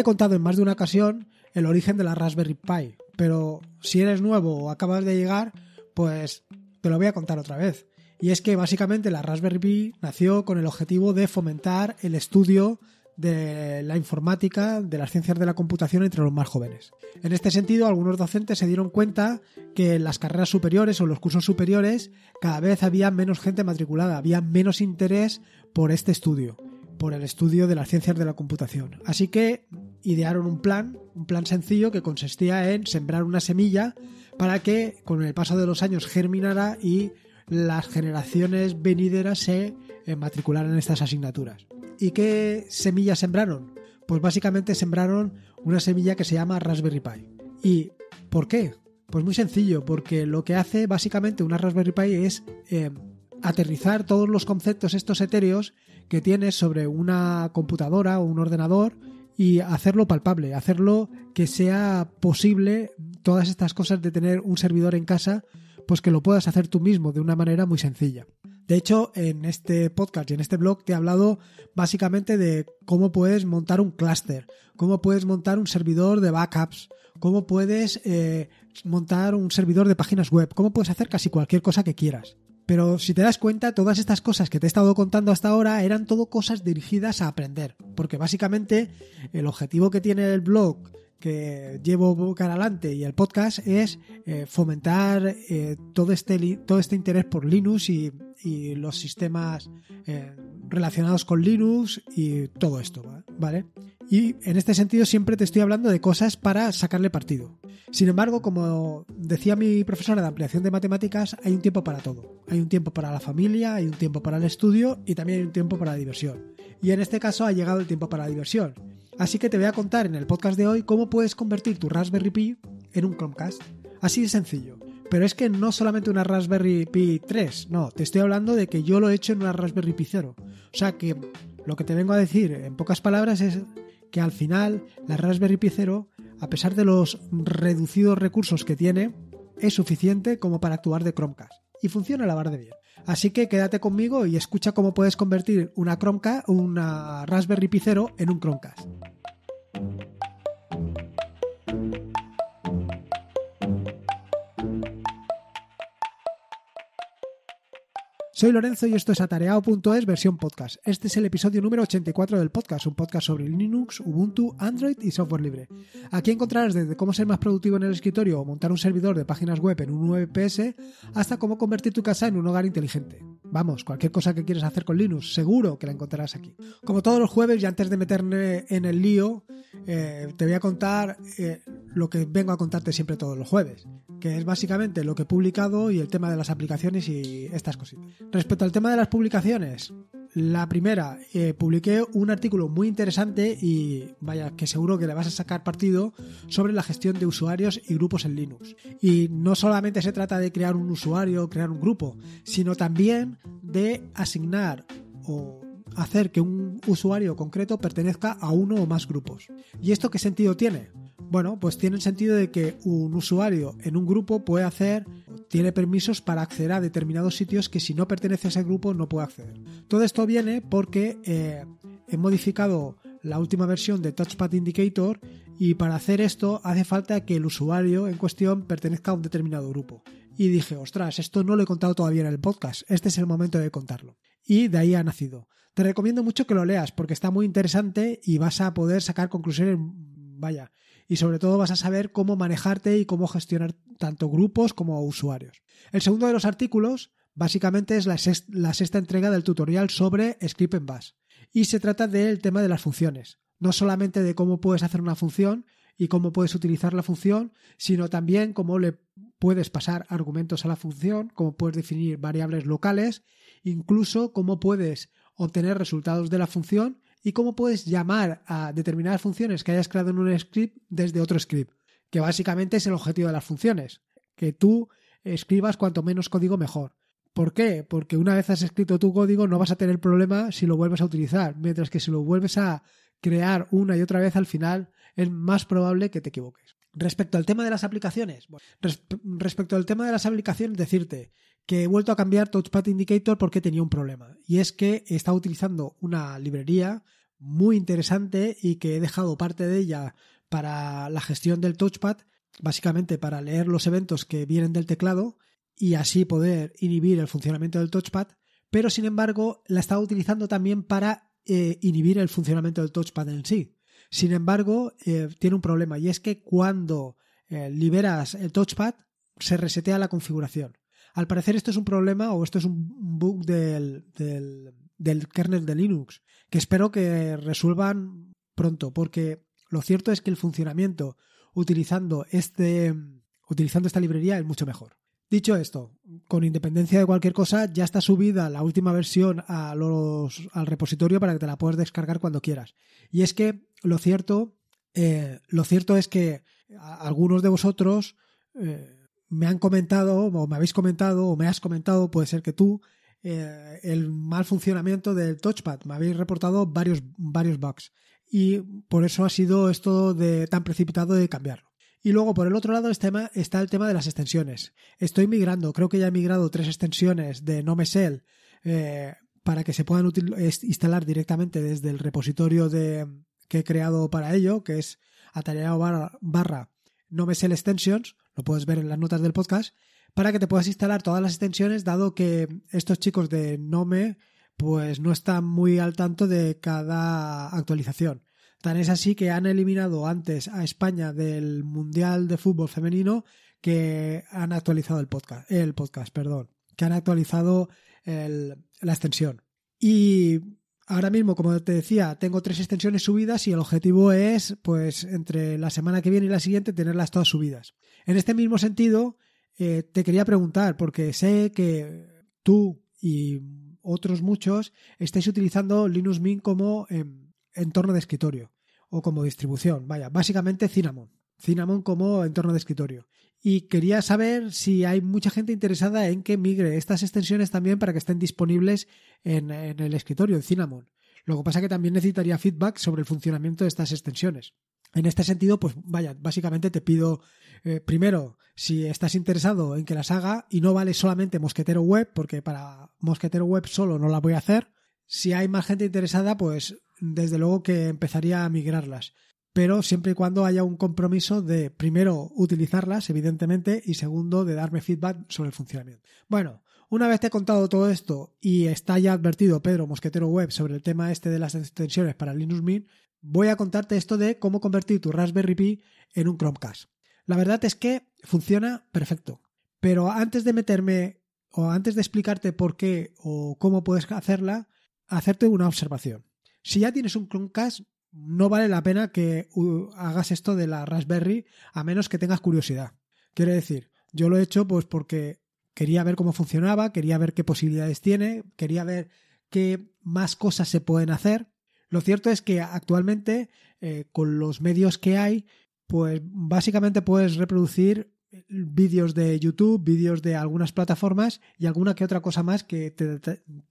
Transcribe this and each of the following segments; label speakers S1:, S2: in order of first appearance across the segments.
S1: he contado en más de una ocasión el origen de la Raspberry Pi, pero si eres nuevo o acabas de llegar, pues te lo voy a contar otra vez. Y es que básicamente la Raspberry Pi nació con el objetivo de fomentar el estudio de la informática, de las ciencias de la computación entre los más jóvenes. En este sentido, algunos docentes se dieron cuenta que en las carreras superiores o los cursos superiores cada vez había menos gente matriculada, había menos interés por este estudio, por el estudio de las ciencias de la computación. Así que idearon un plan, un plan sencillo que consistía en sembrar una semilla para que con el paso de los años germinara y las generaciones venideras se eh, matricularan en estas asignaturas. ¿Y qué semilla sembraron? Pues básicamente sembraron una semilla que se llama Raspberry Pi. ¿Y por qué? Pues muy sencillo, porque lo que hace básicamente una Raspberry Pi es em, aterrizar todos los conceptos estos etéreos que tienes sobre una computadora o un ordenador y hacerlo palpable, hacerlo que sea posible todas estas cosas de tener un servidor en casa, pues que lo puedas hacer tú mismo de una manera muy sencilla. De hecho, en este podcast y en este blog te he hablado básicamente de cómo puedes montar un clúster, cómo puedes montar un servidor de backups, cómo puedes eh, montar un servidor de páginas web, cómo puedes hacer casi cualquier cosa que quieras. Pero si te das cuenta, todas estas cosas que te he estado contando hasta ahora eran todo cosas dirigidas a aprender, porque básicamente el objetivo que tiene el blog que llevo cara adelante y el podcast es eh, fomentar eh, todo, este, todo este interés por Linux y, los sistemas eh, relacionados con Linux y todo esto, ¿vale? Y en este sentido siempre te estoy hablando de cosas para sacarle partido. Sin embargo, como decía mi profesora de ampliación de matemáticas, hay un tiempo para todo. Hay un tiempo para la familia, hay un tiempo para el estudio y también hay un tiempo para la diversión. Y en este caso ha llegado el tiempo para la diversión. Así que te voy a contar en el podcast de hoy cómo puedes convertir tu Raspberry Pi en un Chromecast. Así de sencillo. Pero es que no solamente una Raspberry Pi 3, no, te estoy hablando de que yo lo he hecho en una Raspberry Pi 0. O sea que lo que te vengo a decir en pocas palabras es que al final la Raspberry Pi 0, a pesar de los reducidos recursos que tiene, es suficiente como para actuar de Chromecast. Y funciona la bar de bien. Así que quédate conmigo y escucha cómo puedes convertir una Chromecast, una Raspberry Pi 0 en un Chromecast. Soy Lorenzo y esto es atareado.es versión podcast. Este es el episodio número 84 del podcast, un podcast sobre Linux, Ubuntu, Android y software libre. Aquí encontrarás desde cómo ser más productivo en el escritorio o montar un servidor de páginas web en un VPS e hasta cómo convertir tu casa en un hogar inteligente. Vamos, cualquier cosa que quieras hacer con Linux, seguro que la encontrarás aquí. Como todos los jueves y antes de meterme en el lío, eh, te voy a contar eh, lo que vengo a contarte siempre todos los jueves, que es básicamente lo que he publicado y el tema de las aplicaciones y estas cositas. Respecto al tema de las publicaciones, la primera, eh, publiqué un artículo muy interesante y vaya, que seguro que le vas a sacar partido sobre la gestión de usuarios y grupos en Linux. Y no solamente se trata de crear un usuario, o crear un grupo, sino también de asignar o hacer que un usuario concreto pertenezca a uno o más grupos. ¿Y esto qué sentido tiene? Bueno, pues tiene el sentido de que un usuario en un grupo puede hacer, tiene permisos para acceder a determinados sitios que si no pertenece a ese grupo no puede acceder. Todo esto viene porque eh, he modificado la última versión de Touchpad Indicator y para hacer esto hace falta que el usuario en cuestión pertenezca a un determinado grupo. Y dije, ostras, esto no lo he contado todavía en el podcast, este es el momento de contarlo. Y de ahí ha nacido. Te recomiendo mucho que lo leas porque está muy interesante y vas a poder sacar conclusiones, vaya, y sobre todo vas a saber cómo manejarte y cómo gestionar tanto grupos como usuarios. El segundo de los artículos básicamente es la sexta, entrega del tutorial sobre Script en Bash y se trata del tema de las funciones, no solamente de cómo puedes hacer una función y cómo puedes utilizar la función, sino también cómo le puedes pasar argumentos a la función, cómo puedes definir variables locales, incluso cómo puedes obtener resultados de la función y cómo puedes llamar a determinadas funciones que hayas creado en un script desde otro script, que básicamente es el objetivo de las funciones, que tú escribas cuanto menos código mejor. ¿Por qué? Porque una vez has escrito tu código no vas a tener problema si lo vuelves a utilizar, mientras que si lo vuelves a crear una y otra vez al final es más probable que te equivoques. Respecto al tema de las aplicaciones, respecto al tema de las aplicaciones, decirte que he vuelto a cambiar Touchpad Indicator porque tenía un problema. Y es que está utilizando una librería muy interesante y que he dejado parte de ella para la gestión del touchpad, básicamente para leer los eventos que vienen del teclado y así poder inhibir el funcionamiento del touchpad. Pero sin embargo, la estaba utilizando también para eh, inhibir el funcionamiento del touchpad en sí. Sin embargo, eh, tiene un problema y es que cuando eh, liberas el touchpad, se resetea la configuración. Al parecer esto es un problema o esto es un bug del, del kernel de Linux, que espero que resuelvan pronto, porque lo cierto es que el funcionamiento utilizando, este, utilizando esta librería es mucho mejor. Dicho esto, con independencia de cualquier cosa, ya está subida la última versión al repositorio para que te la puedas descargar cuando quieras. Y es que lo cierto, eh, lo cierto es que algunos de vosotros eh, me han comentado, o me habéis comentado, o me has comentado, puede ser que tú, eh, el mal funcionamiento del touchpad. Me habéis reportado varios, varios bugs. Y por eso ha sido esto de tan precipitado de cambiarlo. Y luego, por el otro lado, este está el tema de las extensiones. Estoy migrando, creo que ya he migrado tres extensiones de NoMesel eh, para que se puedan instalar directamente desde el repositorio que he creado para ello, que es atareado barra, barra extensions, lo puedes ver en las notas del podcast, para que te puedas instalar todas las extensiones, dado que estos chicos de Nome pues no están muy al tanto de cada actualización. Tan es así que han eliminado antes a España del Mundial de Fútbol Femenino que han actualizado el podcast, el podcast, perdón, que han actualizado la extensión. Y ahora mismo, como te decía, tengo tres extensiones subidas y el objetivo es, pues, entre la semana que viene y la siguiente, tenerlas todas subidas. En este mismo sentido, eh, te quería preguntar, porque sé que tú y otros muchos estáis utilizando Linux Mint como... Em, entorno de escritorio o como distribución. Vaya, básicamente Cinnamon. Cinnamon como entorno de escritorio. Y quería saber si hay mucha gente interesada en que migre estas extensiones también para que estén disponibles en, el escritorio, en Cinnamon. Lo que pasa que también necesitaría feedback sobre el funcionamiento de estas extensiones. En este sentido, pues vaya, básicamente te pido eh, primero si estás interesado en que las haga y no vale solamente Mosquetero Web, porque para Mosquetero Web solo no la voy a hacer. Si hay más gente interesada, pues desde luego que empezaría a migrarlas. Pero siempre y cuando haya un compromiso de, primero, utilizarlas, evidentemente, y segundo, de darme feedback sobre el funcionamiento. Bueno, una vez te he contado todo esto y está ya advertido Pedro Mosquetero Web sobre el tema este de las extensiones para Linux Mint, voy a contarte esto de cómo convertir tu Raspberry Pi en un Chromecast. La verdad es que funciona perfecto. Pero antes de meterme o antes de explicarte por qué o cómo puedes hacerla, hacerte una observación. Si ya tienes un Chromecast, no vale la pena que hagas esto de la Raspberry a menos que tengas curiosidad. Quiero decir, yo lo he hecho pues porque quería ver cómo funcionaba, quería ver qué posibilidades tiene, quería ver qué más cosas se pueden hacer. Lo cierto es que actualmente eh, con los medios que hay, pues básicamente puedes reproducir vídeos de YouTube, vídeos de algunas plataformas y alguna que otra cosa más que te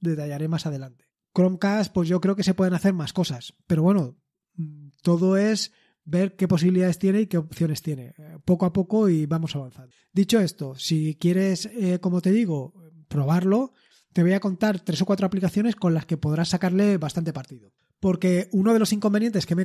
S1: detallaré más adelante. Chromecast, pues yo creo que se pueden hacer más cosas. Pero bueno, todo es ver qué posibilidades tiene y qué opciones tiene. Poco a poco y vamos avanzando. Dicho esto, si quieres, eh, como te digo, probarlo, te voy a contar tres o cuatro aplicaciones con las que podrás sacarle bastante partido. Porque uno de los inconvenientes que me,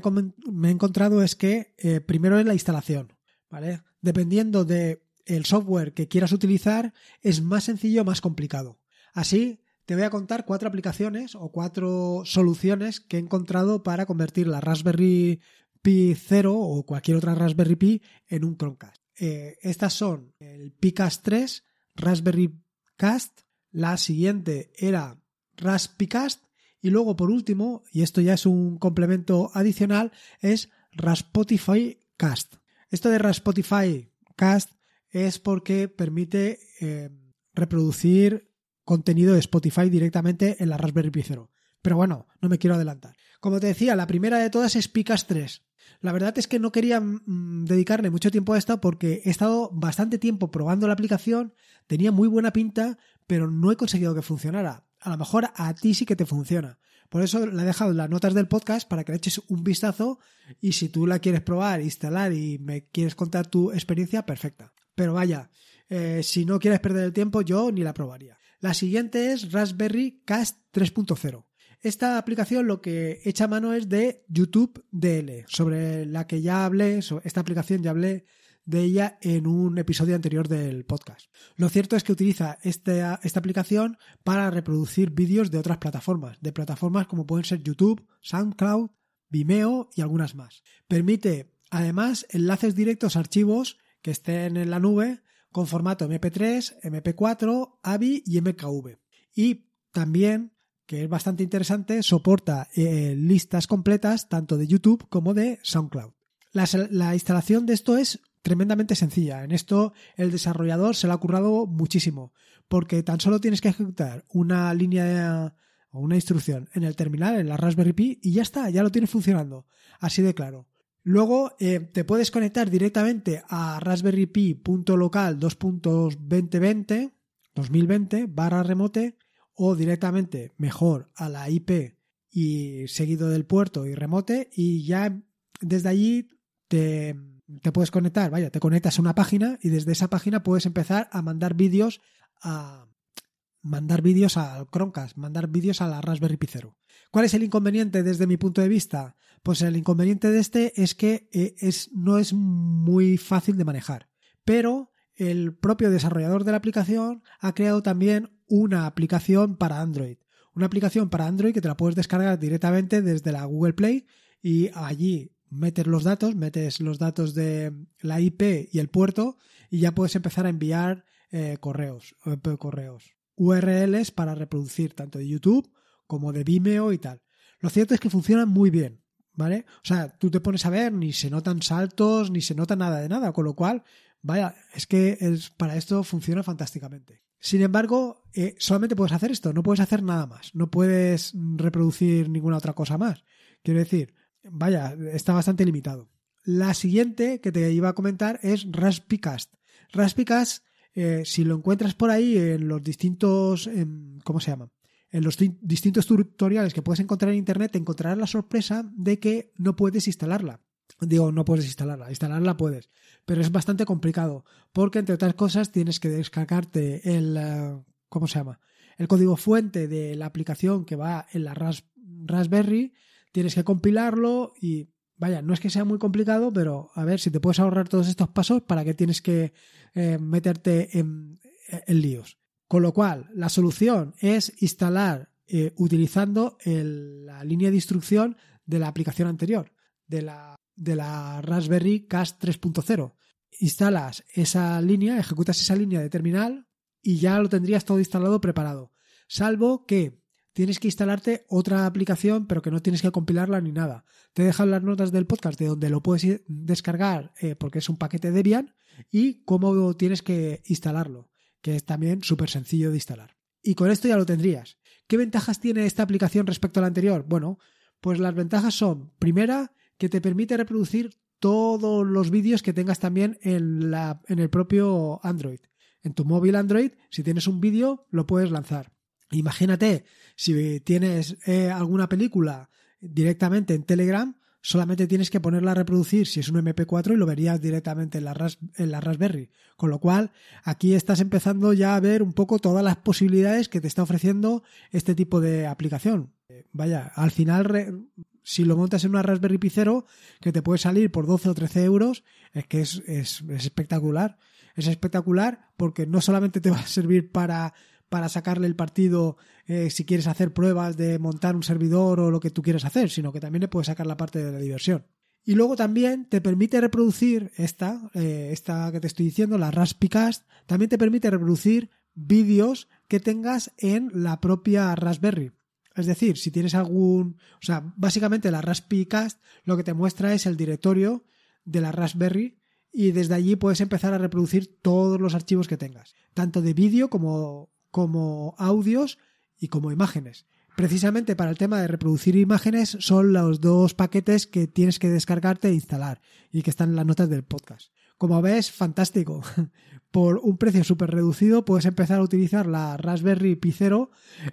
S1: he encontrado es que eh, primero es la instalación, ¿vale? Dependiendo de software que quieras utilizar, es más sencillo o más complicado. Así, te voy a contar cuatro aplicaciones o cuatro soluciones que he encontrado para convertir la Raspberry Pi 0 o cualquier otra Raspberry Pi en un Chromecast. Eh, estas son el Picast 3, Raspberry Cast, la siguiente era Raspicast y luego por último, y esto ya es un complemento adicional, es Raspotify Cast. Esto de Raspotify Cast es porque permite eh, reproducir contenido de Spotify directamente en la Raspberry Pi 0. Pero bueno, no me quiero adelantar. Como te decía, la primera de todas es Picas 3. La verdad es que no quería mm, mm, dedicarle mucho tiempo a esta porque he estado bastante tiempo probando la aplicación, tenía muy buena pinta, pero no he conseguido que funcionara. A lo mejor a ti sí que te funciona. Por eso la he dejado en las notas del podcast para que le eches un vistazo y si tú la quieres probar, instalar y me quieres contar tu experiencia, perfecta. Pero vaya, eh, si no quieres perder el tiempo, yo ni la probaría. La siguiente es Raspberry Cast 3.0. Esta aplicación lo que echa mano es de YouTube DL, sobre la que ya hablé, esta aplicación ya hablé de ella en un episodio anterior del podcast. Lo cierto es que utiliza esta, esta aplicación para reproducir vídeos de otras plataformas, de plataformas como pueden ser YouTube, SoundCloud, Vimeo y algunas más. Permite además enlaces directos a archivos que estén en la nube con formato MP3, MP4, AVI y MKV. Y también, que es bastante interesante, soporta eh, listas completas tanto de YouTube como de SoundCloud. La, instalación de esto es tremendamente sencilla. En esto el desarrollador se lo ha currado muchísimo, porque tan solo tienes que ejecutar una línea o una instrucción en el terminal, en la Raspberry Pi, y ya está, ya lo tienes funcionando. Así de claro. Luego eh, te puedes conectar directamente a Raspberry Pi .local 2.2020 2020 barra remote o directamente mejor a la IP y seguido del puerto y remote y ya desde allí te, te puedes conectar, vaya, te conectas a una página y desde esa página puedes empezar a mandar vídeos a mandar vídeos al Chromecast, mandar vídeos a la Raspberry Pi 0 ¿Cuál es el inconveniente desde mi punto de vista? Pues el inconveniente de este es que eh, es, no es muy fácil de manejar. Pero el propio desarrollador de la aplicación ha creado también una aplicación para Android. Una aplicación para Android que te la puedes descargar directamente desde la Google Play y allí metes los datos, metes los datos de la IP y el puerto y ya puedes empezar a enviar eh, correos, eh, correos, URLs para reproducir tanto de YouTube como de Vimeo y tal. Lo cierto es que funcionan muy bien. ¿vale? O sea, tú te pones a ver, ni se notan saltos, ni se nota nada de nada, con lo cual, vaya, es que es, para esto funciona fantásticamente. Sin embargo, eh, solamente puedes hacer esto, no puedes hacer nada más, no puedes reproducir ninguna otra cosa más. Quiero decir, vaya, está bastante limitado. La siguiente que te iba a comentar es Raspicast. Raspicast, eh, si lo encuentras por ahí en los distintos, ¿cómo se llaman? En los distintos tutoriales que puedes encontrar en Internet encontrarás la sorpresa de que no puedes instalarla. Digo, no puedes instalarla, instalarla puedes, pero es bastante complicado porque entre otras cosas tienes que descargarte el... Eh, ¿Cómo se llama? El código fuente de la aplicación que va en la Raspberry, tienes que compilarlo y vaya, no es que sea muy complicado, pero a ver, si te puedes ahorrar todos estos pasos, ¿para que tienes que eh, meterte en, eh, en, líos? Con lo cual, la solución es instalar eh, utilizando la línea de instrucción de la aplicación anterior, de la, de la Raspberry Cast 3.0. Instalas esa línea, ejecutas esa línea de terminal y ya lo tendrías todo instalado, preparado. Salvo que tienes que instalarte otra aplicación, pero que no tienes que compilarla ni nada. Te dejan las notas del podcast de donde lo puedes descargar eh, porque es un paquete Debian y cómo tienes que instalarlo que es también súper sencillo de instalar. Y con esto ya lo tendrías. ¿Qué ventajas tiene esta aplicación respecto a la anterior? Bueno, pues las ventajas son, primera, que te permite reproducir todos los vídeos que tengas también en, la, en el propio Android. En tu móvil Android, si tienes un vídeo, lo puedes lanzar. Imagínate, si tienes eh, alguna película directamente en Telegram, solamente tienes que ponerla a reproducir si es un MP4 y lo verías directamente en la, en la Raspberry. Con lo cual, aquí estás empezando ya a ver un poco todas las posibilidades que te está ofreciendo este tipo de aplicación. Eh, vaya, al final si lo montas en una Raspberry Pi que te puede salir por 12 o 13 euros, es que es, espectacular. Es espectacular porque no solamente te va a servir para para sacarle el partido eh, si quieres hacer pruebas de montar un servidor o lo que tú quieras hacer, sino que también le puedes sacar la parte de la diversión. Y luego también te permite reproducir esta, eh, esta que te estoy diciendo, la Raspicast, también te permite reproducir vídeos que tengas en la propia Raspberry. Es decir, si tienes algún, o sea, básicamente la RaspiCast lo que te muestra es el directorio de la Raspberry y desde allí puedes empezar a reproducir todos los archivos que tengas, tanto de vídeo como como audios y como imágenes. Precisamente para el tema de reproducir imágenes son los dos paquetes que tienes que descargarte e instalar y que están en las notas del podcast. Como ves, fantástico. Por un precio súper reducido puedes empezar a utilizar la Raspberry Pi 0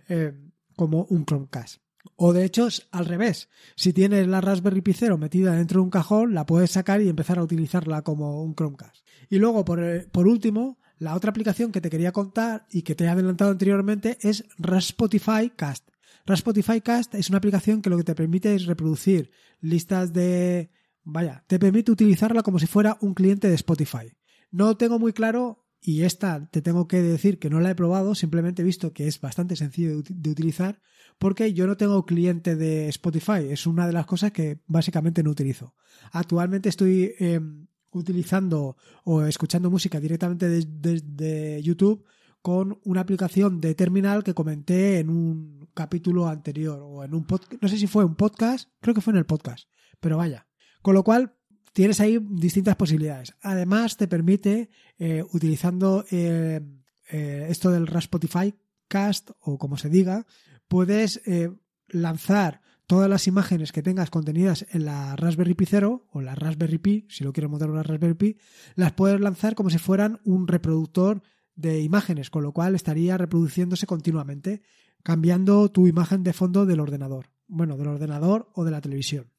S1: eh, como un Chromecast. O de hecho, al revés. Si tienes la Raspberry Pi 0 metida dentro de un cajón, la puedes sacar y empezar a utilizarla como un Chromecast. Y luego, por, eh, por último, la otra aplicación que te quería contar y que te he adelantado anteriormente es Raspotify Cast. Raspotify Cast es una aplicación que lo que te permite es reproducir listas de... Vaya, te permite utilizarla como si fuera un cliente de Spotify. No tengo muy claro, y esta te tengo que decir que no la he probado, simplemente he visto que es bastante sencillo de utilizar, porque yo no tengo cliente de Spotify. Es una de las cosas que básicamente no utilizo. Actualmente estoy em, utilizando o escuchando música directamente desde YouTube con una aplicación de terminal que comenté en un capítulo anterior o en un podcast, no sé si fue un podcast, creo que fue en el podcast, pero vaya. Con lo cual tienes ahí distintas posibilidades. Además te permite, eh, utilizando eh, eh, esto del Spotify Cast o como se diga, puedes lanzar todas las imágenes que tengas contenidas en la Raspberry Pi 0 o la Raspberry Pi, si lo quieres montar en una Raspberry Pi, las puedes lanzar como si fueran un reproductor de imágenes, con lo cual estaría reproduciéndose continuamente, cambiando tu imagen de fondo del ordenador, bueno, del ordenador o de la televisión.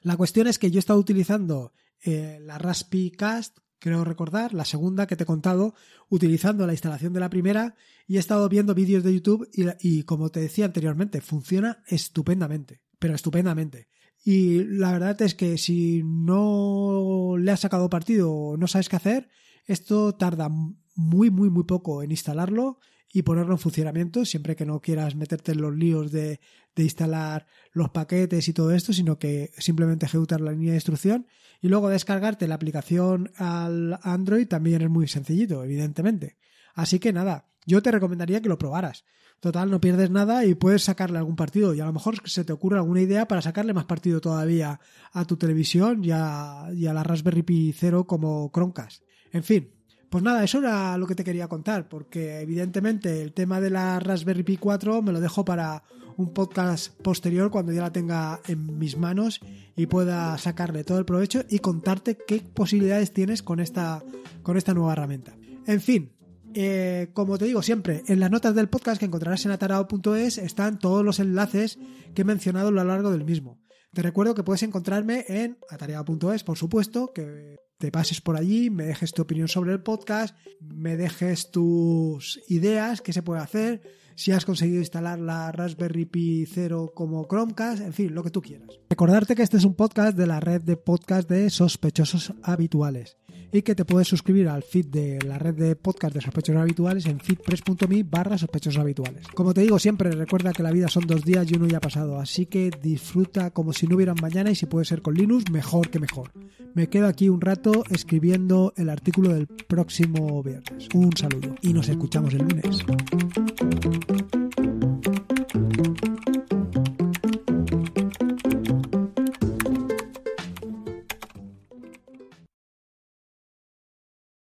S1: La cuestión es que yo he estado utilizando eh, la Raspi Cast creo recordar, la segunda que te he contado, utilizando la instalación de la primera y he estado viendo vídeos de YouTube y, y, como te decía anteriormente, funciona estupendamente, pero estupendamente. Y la verdad es que si no le has sacado partido o no sabes qué hacer, esto tarda muy, muy, muy poco en instalarlo y ponerlo en funcionamiento, siempre que no quieras meterte en los líos de, instalar los paquetes y todo esto, sino que simplemente ejecutar la línea de instrucción y luego descargarte la aplicación al Android también es muy sencillito, evidentemente. Así que nada, yo te recomendaría que lo probaras. Total, no pierdes nada y puedes sacarle algún partido. Y a lo mejor se te ocurre alguna idea para sacarle más partido todavía a tu televisión y a, la Raspberry Pi 0 como croncas, En fin, pues nada, eso era lo que te quería contar, porque evidentemente el tema de la Raspberry Pi 4 me lo dejo para un podcast posterior cuando ya la tenga en mis manos y pueda sacarle todo el provecho y contarte qué posibilidades tienes con esta, con esta nueva herramienta. En fin, eh, como te digo siempre, en las notas del podcast que encontrarás en atarao.es están todos los enlaces que he mencionado a lo largo del mismo. Te recuerdo que puedes encontrarme en atareado.es, por supuesto, que te pases por allí, me dejes tu opinión sobre el podcast, me dejes tus ideas, qué se puede hacer, si has conseguido instalar la Raspberry Pi 0 como Chromecast, en fin, lo que tú quieras. Recordarte que este es un podcast de la red de podcast de sospechosos habituales y que te puedes suscribir al feed de la red de podcast de sospechosos habituales en feedpress.me barra habituales. Como te digo siempre, recuerda que la vida son dos días y uno ya ha pasado, así que disfruta como si no hubiera mañana y si puede ser con Linux, mejor que mejor. Me quedo aquí un rato escribiendo el artículo del próximo viernes. Un saludo y nos escuchamos el lunes.